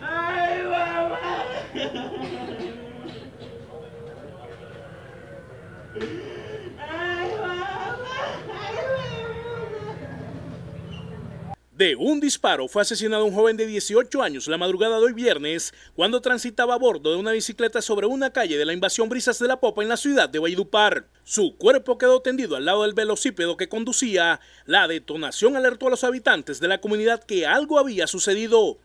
¡Ay, ¡Ay, De un disparo fue asesinado un joven de 18 años la madrugada de hoy viernes cuando transitaba a bordo de una bicicleta sobre una calle de la invasión Brisas de la Popa en la ciudad de Valledupar. Su cuerpo quedó tendido al lado del velocípedo que conducía. La detonación alertó a los habitantes de la comunidad que algo había sucedido.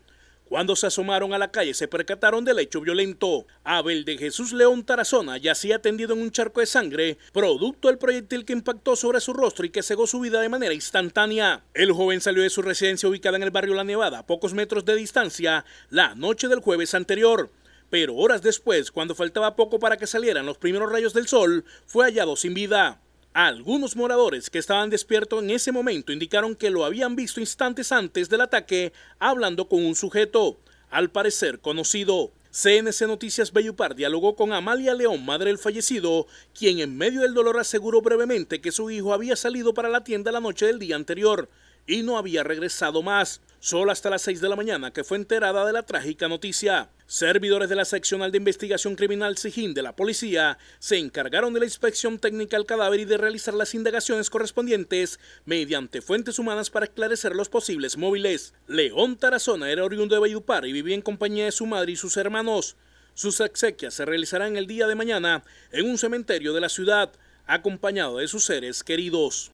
Cuando se asomaron a la calle se percataron del hecho violento. Abel de Jesús León Tarazona yacía tendido en un charco de sangre, producto del proyectil que impactó sobre su rostro y que cegó su vida de manera instantánea. El joven salió de su residencia ubicada en el barrio La Nevada, a pocos metros de distancia, la noche del jueves anterior. Pero horas después, cuando faltaba poco para que salieran los primeros rayos del sol, fue hallado sin vida. Algunos moradores que estaban despiertos en ese momento indicaron que lo habían visto instantes antes del ataque hablando con un sujeto, al parecer conocido. CNC Noticias Bellupar dialogó con Amalia León, madre del fallecido, quien en medio del dolor aseguró brevemente que su hijo había salido para la tienda la noche del día anterior y no había regresado más. Solo hasta las 6 de la mañana que fue enterada de la trágica noticia. Servidores de la seccional de investigación criminal SIGIN de la policía se encargaron de la inspección técnica al cadáver y de realizar las indagaciones correspondientes mediante fuentes humanas para esclarecer los posibles móviles. León Tarazona era oriundo de Bayupar y vivía en compañía de su madre y sus hermanos. Sus exequias se realizarán el día de mañana en un cementerio de la ciudad, acompañado de sus seres queridos.